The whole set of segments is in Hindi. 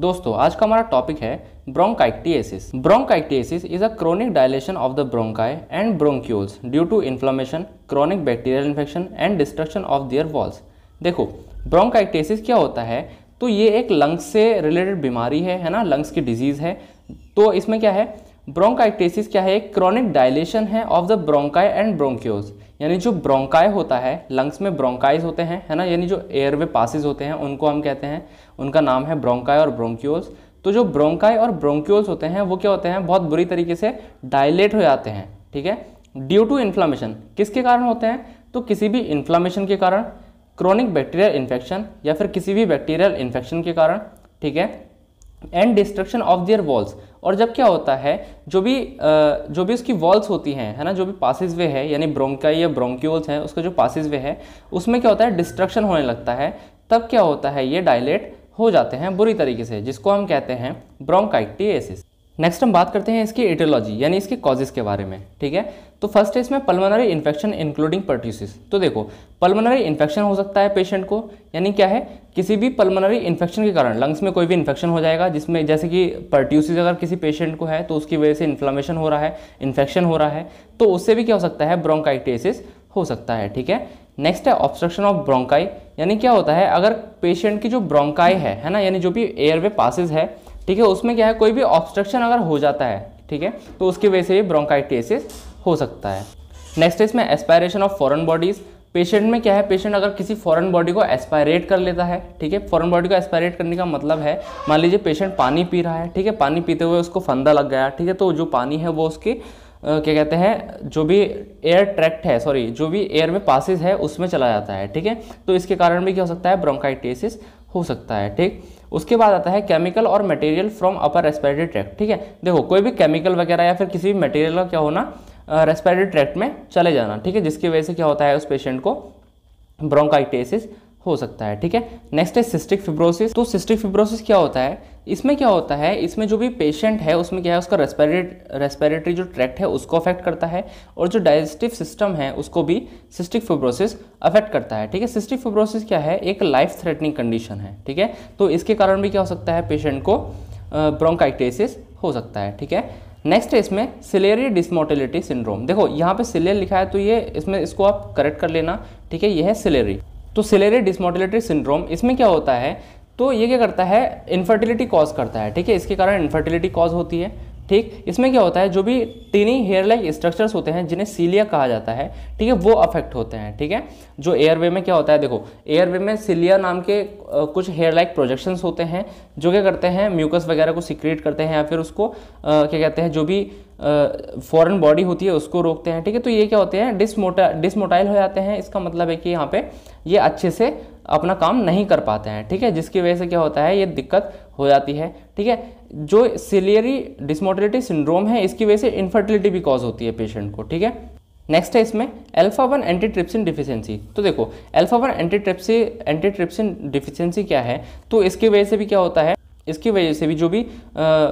दोस्तों आज का हमारा टॉपिक है bronchiectasis bronchiectasis is a chronic dilation of the bronchi and bronchioles due to inflammation chronic bacterial infection and destruction of their walls देखो ब्रोंकाइटिएसिस क्या होता है तो ये एक लंग्स से रिलेटेड बीमारी है है ना लंग्स की डिजीज़ है तो इसमें क्या है ब्रोंकाइटेसिस क्या है क्रॉनिक डायलेशन है of the bronchi and bronchioles यानी जो ब्रोंकाई होता है लंग्स में ब्रोंकाइज होते हैं है ना यानी जो एयरवे पासिस होते हैं उनको हम कहते हैं उनका नाम है ब्रोंकाई और ब्रोंक्योज तो जो ब्रोंकाई और ब्रोंक्योज होते हैं वो क्या होते हैं बहुत बुरी तरीके से डायलेट हो जाते हैं ठीक है ड्यू टू इन्फ्लामेशन किसके कारण होते हैं तो किसी भी इन्फ्लामेशन के कारण क्रॉनिक बैक्टीरियल इन्फेक्शन या फिर किसी भी बैक्टीरियल इन्फेक्शन के कारण ठीक है and destruction of their walls और जब क्या होता है जो भी जो भी उसकी वॉल्स होती हैं है ना जो भी पासिस वे है यानी ब्रोंकाई या ब्रोंक्यूल्स हैं उसका जो पासिस वे है उसमें क्या होता है डिस्ट्रक्शन होने लगता है तब क्या होता है ये डायलेट हो जाते हैं बुरी तरीके से जिसको हम कहते हैं ब्रोंकाइटिएसिस नेक्स्ट हम बात करते हैं इसकी एटोलॉजी यानी इसके कॉजेज़ के बारे में ठीक है तो फर्स्ट है इसमें पल्मोनरी इन्फेक्शन इंक्लूडिंग पर्ट्यूसिस तो देखो पल्मोनरी इन्फेक्शन हो सकता है पेशेंट को यानी क्या है किसी भी पल्मोनरी इन्फेक्शन के कारण लंग्स में कोई भी इन्फेक्शन हो जाएगा जिसमें जैसे कि पर्ट्यूसिस अगर किसी पेशेंट को है तो उसकी वजह से इन्फ्लामेशन हो रहा है इन्फेक्शन हो रहा है तो उससे भी क्या हो सकता है ब्रोंकाइटेसिस हो सकता है ठीक है नेक्स्ट है ऑब्स्ट्रक्शन ऑफ ब्रोंकाई यानी क्या होता है अगर पेशेंट की जो ब्रोंकाई है है ना यानी जो भी एयरवे पासिस है ठीक है उसमें क्या है कोई भी ऑब्स्ट्रक्शन अगर हो जाता है ठीक है तो उसकी वजह से ब्रोंकाइटेसिस हो सकता है नेक्स्ट इसमें aspiration of foreign bodies patient में क्या है पेशेंट अगर किसी फॉरन बॉडी को एस्पायरेट कर लेता है ठीक है फॉरन बॉडी को एस्पायरेट करने का मतलब है मान लीजिए पेशेंट पानी पी रहा है ठीक है पानी पीते हुए उसको फंदा लग गया ठीक है तो जो पानी है वो उसके क्या कहते हैं जो भी एयर ट्रैक्ट है सॉरी जो भी एयर में पासिस है उसमें चला जाता है ठीक है तो इसके कारण भी क्या हो सकता है ब्रोंकाइटेसिस हो सकता है ठीक उसके बाद आता है केमिकल और material from upper respiratory tract ठीक है देखो कोई भी केमिकल वगैरह या फिर किसी भी मटेरियल का क्या होना रेस्पिरेटरी ट्रैक्ट में चले जाना ठीक है जिसकी वजह से क्या होता है उस पेशेंट को ब्रोंकाइटेसिस हो सकता है ठीक है नेक्स्ट है सिस्टिक फिब्रोसिस तो सिस्टिक फिब्रोसिस क्या होता है इसमें क्या होता है इसमें जो भी पेशेंट है उसमें क्या है उसका रेस्पिरेट रेस्पिरेटरी जो ट्रैक्ट है उसको अफेक्ट करता है और जो डाइजेस्टिव सिस्टम है उसको भी सिस्टिक फिब्रोसिस अफेक्ट करता है ठीक है सिस्टिक फिब्रोसिस क्या है एक लाइफ थ्रेटनिंग कंडीशन है ठीक है तो इसके कारण भी क्या हो सकता है पेशेंट को ब्रोंकाइटेसिस हो सकता है ठीक है नेक्स्ट है इसमें सिलेरी डिसमोटिलिटी सिंड्रोम देखो यहाँ पे सिलेर लिखा है तो ये इसमें इसको आप करेक्ट कर लेना ठीक है ये है सिलेरी तो सिलेरी डिसमोटिलिटी सिंड्रोम इसमें क्या होता है तो ये क्या करता है इन्फर्टिलिटी कॉज करता है ठीक है इसके कारण इन्फर्टिलिटी कॉज होती है ठीक इसमें क्या होता है जो भी टीनी हेयर लाइक स्ट्रक्चर्स होते हैं जिन्हें सीलिया कहा जाता है ठीक है वो अफेक्ट होते हैं ठीक है जो एयरवे में क्या होता है देखो एयरवे में सीलिया नाम के कुछ हेयर लाइक प्रोजेक्शंस होते हैं जो क्या करते हैं म्यूकस वगैरह को सिक्रिएट करते हैं या फिर उसको आ, क्या कहते हैं जो भी फॉरन बॉडी होती है उसको रोकते हैं ठीक है तो ये क्या होते हैं डिसमोटा डिसमोटाइल हो जाते हैं इसका मतलब है कि यहाँ पर ये अच्छे से अपना काम नहीं कर पाते हैं ठीक है जिसकी वजह से क्या होता है ये दिक्कत हो जाती है ठीक है जो सिलियरी डिसमोटिलिटी सिंड्रोम है इसकी वजह से इनफर्टिलिटी भी कॉज होती है पेशेंट को ठीक है नेक्स्ट है इसमें अल्फा वन एंटीट्रिप्सिन डिफिशियंसी तो देखो alpha one antitrypsin antitrypsin deficiency क्या है तो इसकी वजह से भी क्या होता है इसकी वजह से भी जो भी आ,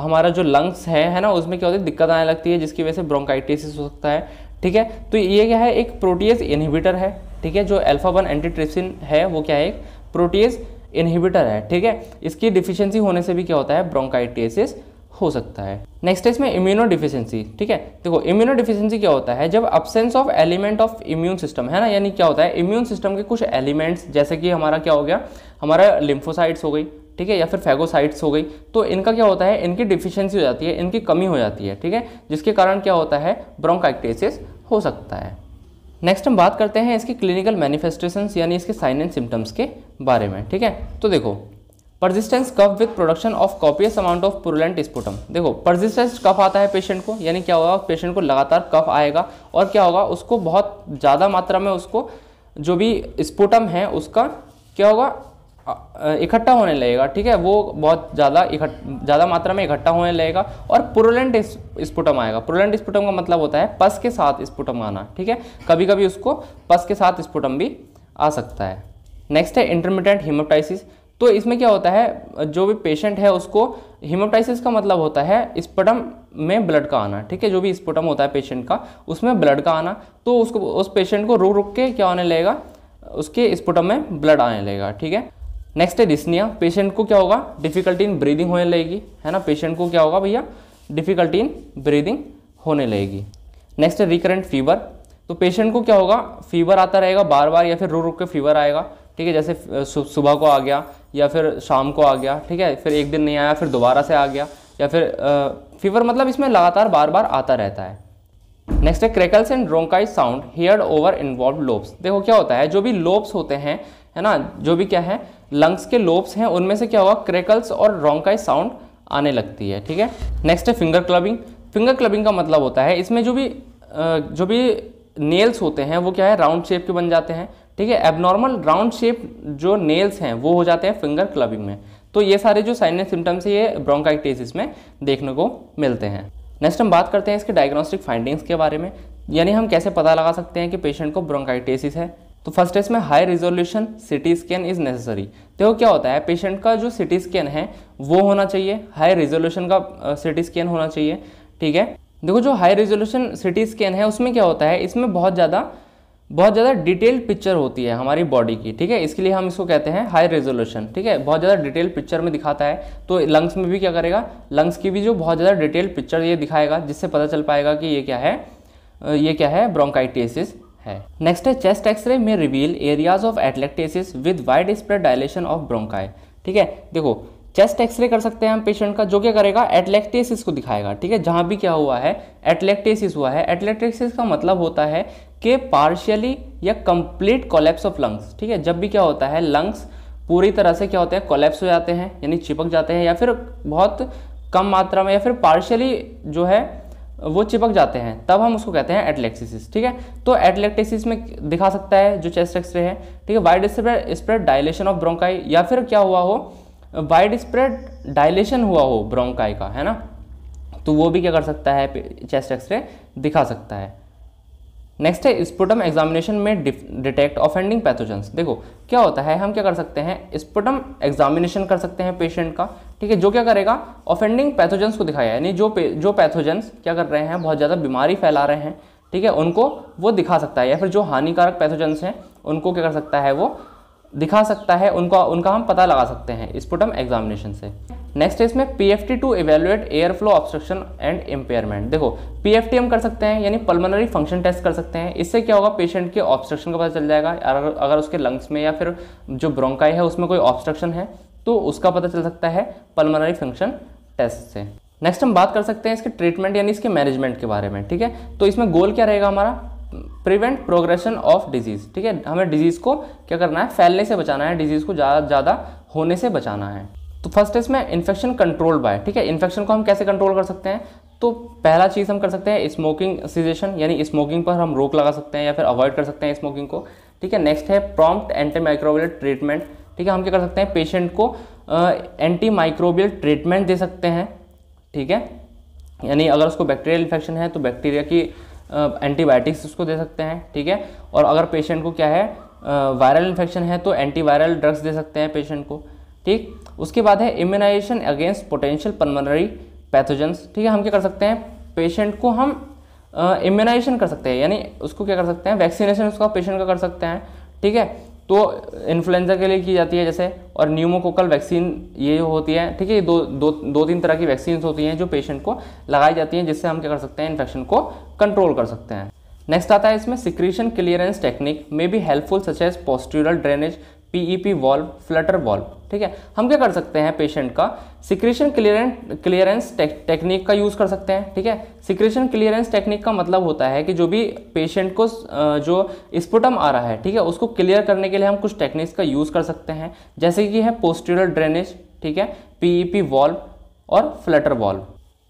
हमारा जो लंग्स है है ना उसमें क्या होती है दिक्कत आने लगती है जिसकी वजह से ब्रोंकाइटिस हो सकता है ठीक है तो ये क्या है एक प्रोटीज इनहिबिटर है ठीक है जो अल्फा वन एंटीट्रिप्सिन है वो क्या है एक प्रोटीज इनहिबिटर है ठीक है इसकी डिफिशियंसी होने से भी क्या होता है ब्रोंकाइटिस हो सकता है नेक्स्ट है इसमें इम्यूनो डिफिशियंसी ठीक है देखो इम्यूनो डिफिशियंसी क्या होता है जब absence of element of immune system है ना यानी क्या होता है इम्यून सिस्टम के कुछ एलिमेंट्स जैसे कि हमारा क्या हो गया हमारा लिम्फोसाइट्स हो गई ठीक है या फिर फैगोसाइट्स हो गई तो इनका क्या होता है इनकी डिफिशियंसी हो जाती है इनकी कमी हो जाती है ठीक है जिसके कारण क्या होता है ब्रोंकाइटिस हो सकता है नेक्स्ट हम बात करते हैं इसके क्लिनिकल मैनिफेस्टेशंस यानी इसके साइन एंड सिम्टम्स के बारे में ठीक है तो देखो persistence cough with production of copious amount of purulent sputum देखो परजिस्टेंस कफ आता है पेशेंट को यानी क्या होगा पेशेंट को लगातार कफ आएगा और क्या होगा उसको बहुत ज़्यादा मात्रा में उसको जो भी स्पोटम है उसका क्या होगा इकट्ठा होने लगेगा ठीक है वो बहुत ज़्यादा ज़्यादा मात्रा में इकट्ठा होने लगेगा और पुरोलेंट स्पुटम आएगा पुरोलेंट स्पुटम का मतलब होता है पस के साथ स्पुटम आना ठीक है कभी कभी उसको पस के साथ स्पुटम भी आ सकता है नेक्स्ट है इंटरमीडियंट हीमोप्टाइसिस तो इसमें क्या होता है जो भी पेशेंट है उसको हीमोप्टाइसिस का मतलब होता है स्पटम में ब्लड का आना ठीक है जो भी स्पटम होता है पेशेंट का उसमें ब्लड का आना तो उसको उस पेशेंट को रुक रुक के क्या आने लगेगा उसके स्पटम में ब्लड आने लगेगा ठीक है नेक्स्ट है डिस्निया पेशेंट को क्या होगा डिफिकल्टी इन ब्रीदिंग होने लगेगी है ना पेशेंट को क्या होगा भैया डिफिकल्टी इन ब्रीदिंग होने लगेगी नेक्स्ट है रिकरेंट फीवर तो पेशेंट को क्या होगा फीवर आता रहेगा बार बार या फिर रुक रुक के फीवर आएगा ठीक है जैसे सुबह को आ गया या फिर शाम को आ गया ठीक है फिर एक दिन नहीं आया फिर दोबारा से आ गया या फिर फीवर मतलब इसमें लगातार बार बार आता रहता है नेक्स्ट है crackles and rhonchi sound hear over involve lobes देखो क्या होता है जो भी लोब्स होते हैं है ना जो भी क्या है लंग्स के लोब्स हैं उनमें से क्या होगा क्रेकल्स और रोंकाई साउंड आने लगती है ठीक है नेक्स्ट है फिंगर क्लबिंग फिंगर क्लबिंग का मतलब होता है इसमें जो भी जो भी नेल्स होते हैं वो क्या है राउंड शेप के बन जाते हैं ठीक है एबनॉर्मल राउंड शेप जो नेल्स हैं वो हो जाते हैं फिंगर क्लबिंग में तो ये सारे जो साइन एंड सिम्टम्स ये ब्रोंकाइटिस में देखने को मिलते हैं नेक्स्ट हम बात करते हैं इसके डायग्नोस्टिक फाइंडिंग्स के बारे में यानी हम कैसे पता लगा सकते हैं कि पेशेंट को ब्रोंकाइटेसिस है तो फर्स्ट इसमें high resolution CT scan is necessary देखो क्या होता है पेशेंट का जो सिटी स्कैन है वो होना चाहिए हाई रिजोल्यूशन का सिटी स्कैन होना चाहिए ठीक है देखो जो हाई रिजोल्यूशन सिटी स्कैन है उसमें क्या होता है इसमें बहुत ज़्यादा बहुत ज़्यादा डिटेल्ड पिक्चर होती है हमारी बॉडी की ठीक है इसके लिए हम इसको कहते हैं हाई रेजोल्यूशन ठीक है बहुत ज़्यादा डिटेल पिक्चर में दिखाता है तो लंग्स में भी क्या करेगा लंग्स की भी जो बहुत ज़्यादा डिटेल पिक्चर ये दिखाएगा जिससे पता चल पाएगा कि ये क्या है ये क्या है ब्रोंकाइटेसिस है नेक्स्ट है चेस्ट एक्सरे में reveal areas of atelectasis with wide spread dilation of bronchi ठीक है देखो चेस्ट एक्सरे कर सकते हैं हम पेशेंट का जो क्या करेगा एटलेक्टेसिस को दिखाएगा ठीक है जहाँ भी क्या हुआ है एटलेक्टेसिस हुआ है एटलेक्टेसिस का मतलब होता है के पार्शियली या कंप्लीट कोलेप्स ऑफ लंग्स ठीक है जब भी क्या होता है लंग्स पूरी तरह से क्या होते हैं कोलेप्स हो जाते हैं यानी चिपक जाते हैं या फिर बहुत कम मात्रा में या फिर पार्शियली जो है वो चिपक जाते हैं तब हम उसको कहते हैं एटलेक्सिस ठीक है तो एटलेक्टेसिस में दिखा सकता है जो चेस्ट एक्सरे है ठीक है wide spread spread dilation of bronchi या फिर क्या हुआ हो वाइड स्प्रेड डायलेशन हुआ हो ब्रोंकाई का है ना तो वो भी क्या कर सकता है चेस्ट एक्सरे दिखा सकता है नेक्स्ट है स्पुटम एग्जामिनेशन में डिटेक्ट ऑफेंडिंग पैथोजेंस देखो क्या होता है हम क्या कर सकते हैं स्पुटम एग्जामिनेशन कर सकते हैं पेशेंट का ठीक है जो क्या करेगा ऑफेंडिंग पैथोजेंस को दिखाया यानी जो जो पैथोजेंस क्या कर रहे हैं बहुत ज़्यादा बीमारी फैला रहे हैं ठीक है उनको वो दिखा सकता है या फिर जो हानिकारक पैथोजेंस हैं उनको क्या कर सकता है वो दिखा सकता है उनको उनका हम पता लगा सकते हैं स्पुटम एग्जामिनेशन से नेक्स्ट है इसमें P F T to evaluate air flow obstruction and impairment देखो पी एफ टी हम कर सकते हैं यानी पल्मोनरी फंक्शन टेस्ट कर सकते हैं इससे क्या होगा पेशेंट के ऑब्स्ट्रक्शन का पता चल जाएगा अगर अगर उसके लंग्स में या फिर जो ब्रोंकाई है उसमें कोई ऑब्स्ट्रक्शन है तो उसका पता चल सकता है पल्मोनरी फंक्शन टेस्ट से नेक्स्ट हम बात कर सकते हैं इसके ट्रीटमेंट यानी इसके मैनेजमेंट के बारे में ठीक है तो इसमें गोल क्या रहेगा हमारा प्रिवेंट प्रोग्रेशन ऑफ डिजीज़ ठीक है हमें डिजीज़ को क्या करना है फैलने से बचाना है डिजीज़ को ज़्यादा ज़्यादा होने से बचाना है तो फर्स्ट इसमें इन्फेक्शन कंट्रोल बाय ठीक है इन्फेक्शन को हम कैसे कंट्रोल कर सकते हैं तो पहला चीज़ हम कर सकते हैं स्मोकिंग सीजेशन यानी स्मोकिंग पर हम रोक लगा सकते हैं या फिर अवॉइड कर सकते हैं स्मोकिंग को ठीक है नेक्स्ट है प्रॉम्प्ट एंटीमाइक्रोबियल ट्रीटमेंट ठीक है हम क्या कर सकते हैं पेशेंट को एंटी माइक्रोबियल ट्रीटमेंट दे सकते हैं ठीक है यानी अगर उसको बैक्टीरियल इन्फेक्शन है तो बैक्टीरिया की एंटीबायोटिक्स उसको दे सकते हैं ठीक है और अगर पेशेंट को क्या है वायरल इन्फेक्शन है तो एंटीवायरल ड्रग्स दे सकते हैं पेशेंट को ठीक उसके बाद है immunization against potential pulmonary pathogens ठीक है हम क्या कर सकते हैं पेशेंट को हम इम्यूनाइजेशन कर सकते हैं यानी उसको क्या कर सकते हैं वैक्सीनेशन उसका पेशेंट का कर सकते हैं ठीक है तो इन्फ्लुएंजा के लिए की जाती है जैसे और न्यूमोकोकल वैक्सीन ये जो होती है ठीक है दो दो दो तीन तरह की वैक्सीन होती हैं जो पेशेंट को लगाई जाती हैं जिससे हम क्या कर सकते हैं इन्फेक्शन को कंट्रोल कर सकते हैं नेक्स्ट आता है इसमें secretion clearance technique may be helpful such as postural drainage PEP valve flutter valve ठीक है हम क्या कर सकते हैं पेशेंट का सिक्रेशन क्लियरेंस क्लियरेंस टेक्निक का यूज़ कर सकते हैं ठीक है सिक्रेशन क्लियरेंस टेक्निक का मतलब होता है कि जो भी पेशेंट को जो स्पुटम आ रहा है ठीक है उसको क्लियर करने के लिए हम कुछ टेक्निक्स का यूज़ कर सकते हैं जैसे कि है पोस्टीरियर ड्रेनेज ठीक है पीईपी वॉल्व e और फ्लटर वॉल्व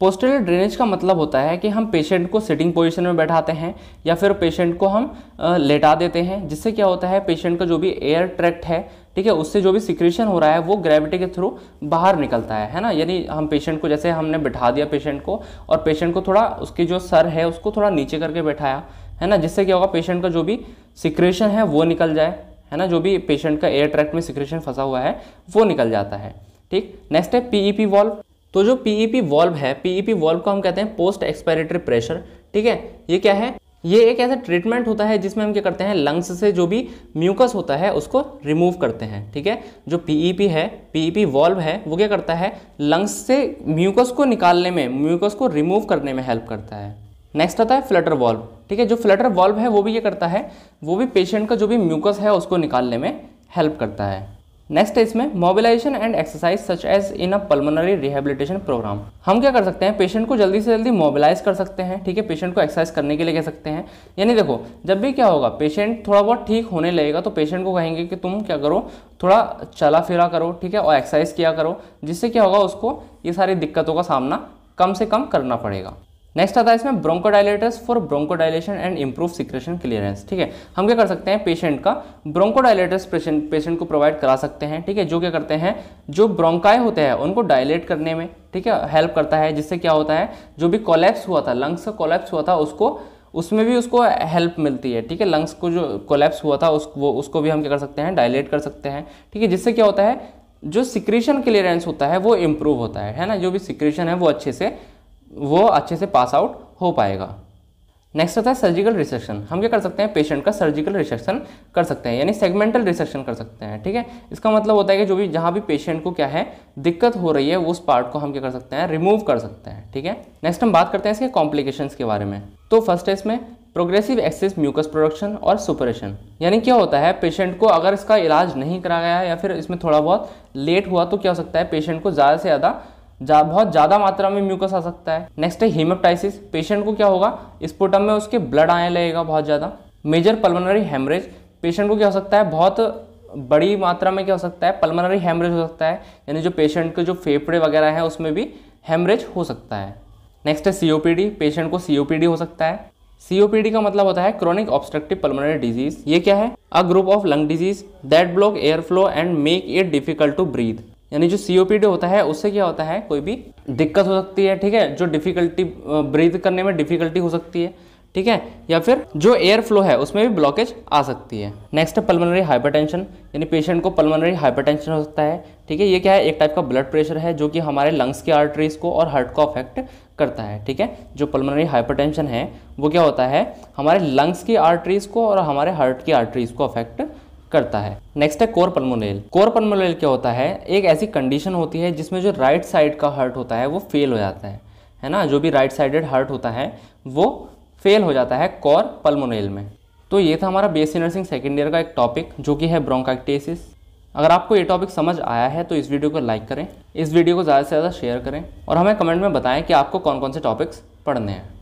पोस्टेरियर ड्रेनेज का मतलब होता है कि हम पेशेंट को सिटिंग पोजीशन में बैठाते हैं या फिर पेशेंट को हम लेटा देते हैं जिससे क्या होता है पेशेंट का जो भी एयर ट्रैक्ट है ठीक है उससे जो भी सिक्रेशन हो रहा है वो ग्रेविटी के थ्रू बाहर निकलता है है ना यानी हम पेशेंट को जैसे हमने बैठा दिया पेशेंट को और पेशेंट को थोड़ा उसकी जो सर है उसको थोड़ा नीचे करके बैठाया है ना जिससे क्या होगा पेशेंट का जो भी सिक्रेशन है वो निकल जाए है ना जो भी पेशेंट का एयर ट्रैक्ट में सिक्रेशन फंसा हुआ है वो निकल जाता है ठीक नेक्स्ट है पी वॉल्व e तो जो पीईपी वॉल्व e है पीईपी वॉल्व e को हम कहते हैं पोस्ट एक्सपायरेटरी प्रेशर ठीक है ये क्या है ये एक ऐसा ट्रीटमेंट होता है जिसमें हम क्या करते हैं लंग्स से जो भी म्यूकस होता है उसको रिमूव करते हैं ठीक है जो पीईपी e है पीईपी वॉल्व है वो क्या करता है लंग्स से म्यूकस को निकालने में म्यूकस को रिमूव करने में हेल्प करता है नेक्स्ट आता है फ्लटर वॉल्व ठीक है जो फ्लटर वॉल्व है वो भी ये करता है वो भी पेशेंट का जो भी म्यूकस है उसको निकालने में हेल्प करता है नेक्स्ट है इसमें mobilization and exercise such as in a pulmonary rehabilitation program हम क्या कर सकते हैं पेशेंट को जल्दी से जल्दी मोबिलाइज कर सकते हैं ठीक है पेशेंट को एक्सरसाइज करने के लिए कह सकते हैं यानी देखो जब भी क्या होगा पेशेंट थोड़ा बहुत ठीक होने लगेगा तो पेशेंट को कहेंगे कि तुम क्या करो थोड़ा चला फिरा करो ठीक है और एक्सरसाइज किया करो जिससे क्या होगा उसको ये सारी दिक्कतों का सामना कम से कम करना पड़ेगा नेक्स्ट आता है इसमें bronchodilators for bronchodilation and improve secretion clearance ठीक है हम क्या कर सकते हैं पेशेंट का ब्रोंकोडाइलेटर्स पेशेंट पेशेंट को प्रोवाइड करा सकते हैं ठीक है जो क्या करते हैं जो ब्रोंकाई होते हैं उनको डायलेट करने में ठीक है हेल्प करता है जिससे क्या होता है जो भी कोलेप्स हुआ था लंग्स का कोलेप्स हुआ था उसको उसमें भी उसको हेल्प मिलती है ठीक है लंग्स को जो कोलेप्स हुआ था उस वो उसको भी हम क्या कर सकते हैं डायलेट कर सकते हैं ठीक है जिससे क्या होता है जो सिक्रेशन क्लियरेंस होता है वो इम्प्रूव होता है है ना जो भी सिक्रेशन है वो अच्छे से वो अच्छे से पास आउट हो पाएगा नेक्स्ट होता है सर्जिकल रिसेक्शन हम क्या कर सकते हैं पेशेंट का सर्जिकल रिसेक्शन कर सकते हैं यानी सेगमेंटल रिसेक्शन कर सकते हैं ठीक है इसका मतलब होता है कि जो भी जहाँ भी पेशेंट को क्या है दिक्कत हो रही है उस पार्ट को हम क्या कर सकते हैं रिमूव कर सकते हैं ठीक है नेक्स्ट हम बात करते हैं इसके कॉम्प्लिकेशन के बारे में तो फर्स्ट है इसमें प्रोग्रेसिव एक्सेस म्यूकस प्रोडक्शन और सुपरेशन यानी क्या होता है पेशेंट को अगर इसका इलाज नहीं कराया गया या फिर इसमें थोड़ा बहुत लेट हुआ तो क्या हो सकता है पेशेंट को ज़्यादा से ज़्यादा जा, बहुत ज़्यादा मात्रा में म्यूकस आ सकता है नेक्स्ट है हेमोप्टाइसिस पेशेंट को क्या होगा स्पोटम में उसके ब्लड आने लगेगा बहुत ज़्यादा मेजर पल्मोनरी हेमरेज पेशेंट को क्या हो सकता है बहुत बड़ी मात्रा में क्या हो सकता है पल्मोनरी हेमरेज हो सकता है यानी जो पेशेंट के जो फेफड़े वगैरह हैं उसमें भी हेमरेज हो सकता है नेक्स्ट है सीओपीडी पेशेंट को सीओपीडी हो सकता है सीओपीडी का मतलब होता है क्रॉनिक ऑब्स्ट्रक्टिव पल्मोनरी डिजीज ये क्या है a group of lung disease that block air flow and make it difficult to breathe यानी जो सी होता है उससे क्या होता है कोई भी दिक्कत हो सकती है ठीक है जो डिफ़िकल्टी ब्रीथ करने में डिफ़िकल्टी हो सकती है ठीक है या फिर जो एयर फ्लो है उसमें भी ब्लॉकेज आ सकती है नेक्स्ट है पल्मोनरी हाइपरटेंशन यानी पेशेंट को पल्मोनरी हाइपरटेंशन हो सकता है ठीक है ये क्या है एक टाइप का ब्लड प्रेशर है जो कि हमारे लंग्स के आर्टरीज को और हार्ट को अफेक्ट करता है ठीक है जो पल्मोनरी हाइपरटेंशन है वो क्या होता है हमारे लंग्स की आर्टरीज को और हमारे हार्ट की आर्टरीज को अफेक्ट करता है नेक्स्ट है कोर पलमोनेल कोर पलमोनेल क्या होता है एक ऐसी कंडीशन होती है जिसमें जो राइट साइड का हर्ट होता है वो फेल हो जाता है है ना जो भी राइट साइडेड हर्ट होता है वो फेल हो जाता है कोर पलमोनेल में तो ये था हमारा B S nursing second year का एक टॉपिक जो कि है ब्रोंकाइटेसिस अगर आपको ये टॉपिक समझ आया है तो इस वीडियो को लाइक करें इस वीडियो को ज़्यादा से ज़्यादा शेयर करें और हमें कमेंट में बताएं कि आपको कौन कौन से टॉपिक्स पढ़ने हैं